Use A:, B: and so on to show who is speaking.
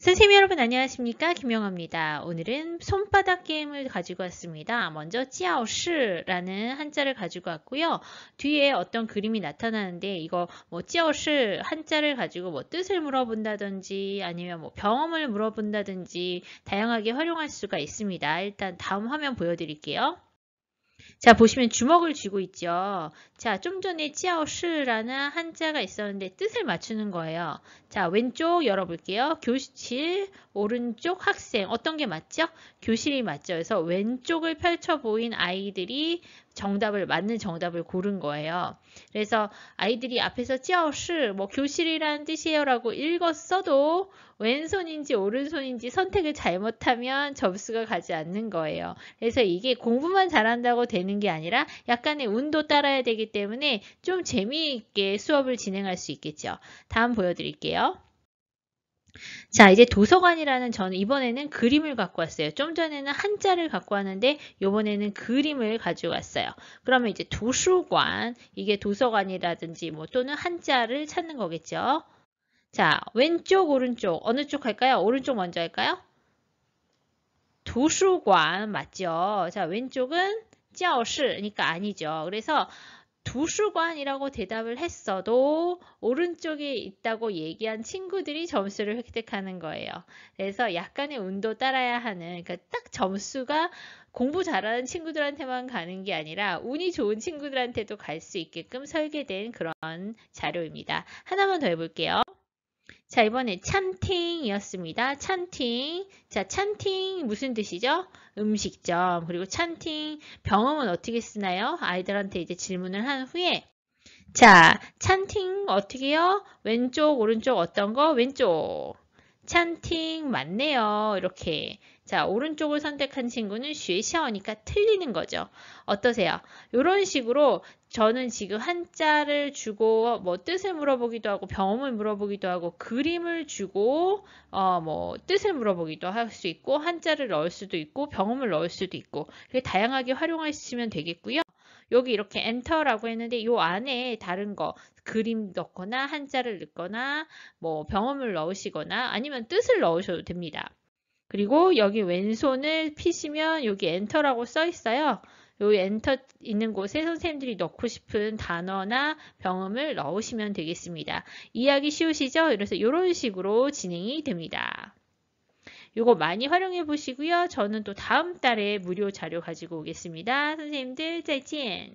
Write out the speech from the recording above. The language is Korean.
A: 선생님 여러분 안녕하십니까 김영아입니다. 오늘은 손바닥 게임을 가지고 왔습니다. 먼저 찌아오시라는 한자를 가지고 왔고요. 뒤에 어떤 그림이 나타나는데 이거 뭐 찌아오시 한자를 가지고 뭐 뜻을 물어본다든지 아니면 뭐 병험을 물어본다든지 다양하게 활용할 수가 있습니다. 일단 다음 화면 보여드릴게요. 자, 보시면 주먹을 쥐고 있죠. 자, 좀 전에 치아오스라는 한자가 있었는데 뜻을 맞추는 거예요. 자, 왼쪽 열어볼게요. 교실, 오른쪽 학생. 어떤 게 맞죠? 교실이 맞죠. 그래서 왼쪽을 펼쳐 보인 아이들이 정답을 맞는 정답을 고른 거예요. 그래서 아이들이 앞에서 教室뭐 교실이라는 뜻이에요라고 읽었어도 왼손인지 오른손인지 선택을 잘못하면 점수가 가지 않는 거예요. 그래서 이게 공부만 잘한다고 되는 게 아니라 약간의 운도 따라야 되기 때문에 좀 재미있게 수업을 진행할 수 있겠죠. 다음 보여드릴게요. 자 이제 도서관이라는 저는 이번에는 그림을 갖고 왔어요. 좀 전에는 한자를 갖고 왔는데 요번에는 그림을 가지고 왔어요. 그러면 이제 도서관 이게 도서관이라든지 뭐 또는 한자를 찾는 거겠죠. 자 왼쪽 오른쪽 어느 쪽 할까요? 오른쪽 먼저 할까요? 도서관 맞죠? 자 왼쪽은 教室니까 그러니까 아니죠. 그래서 도서관이라고 대답을 했어도 오른쪽에 있다고 얘기한 친구들이 점수를 획득하는 거예요. 그래서 약간의 운도 따라야 하는 그러니까 딱 점수가 공부 잘하는 친구들한테만 가는 게 아니라 운이 좋은 친구들한테도 갈 수 있게끔 설계된 그런 자료입니다. 하나만 더 해볼게요. 자, 이번에 찬팅이었습니다. 찬팅. 자, 찬팅 무슨 뜻이죠? 음식점. 그리고 찬팅 병음은 어떻게 쓰나요? 아이들한테 이제 질문을 한 후에 자, 찬팅 어떻게요? 왼쪽, 오른쪽 어떤 거? 왼쪽. 찬팅 맞네요. 이렇게. 자, 오른쪽을 선택한 친구는 쉐샤오니까 틀리는 거죠. 어떠세요? 이런 식으로 저는 지금 한자를 주고 뭐 뜻을 물어보기도 하고 병음을 물어보기도 하고 그림을 주고 어뭐 뜻을 물어보기도 할 수 있고 한자를 넣을 수도 있고 병음을 넣을 수도 있고 다양하게 활용하시면 되겠고요. 여기 이렇게 엔터라고 했는데 요 안에 다른 거 그림 넣거나 한자를 넣거나 뭐 병음을 넣으시거나 아니면 뜻을 넣으셔도 됩니다. 그리고 여기 왼손을 피시면 여기 엔터라고 써 있어요. 요 엔터 있는 곳에 선생님들이 넣고 싶은 단어나 병음을 넣으시면 되겠습니다. 이해하기 쉬우시죠? 그래서 이런 식으로 진행이 됩니다. 요거 많이 활용해 보시고요. 저는 또 다음 달에 무료 자료 가지고 오겠습니다. 선생님들, 再见!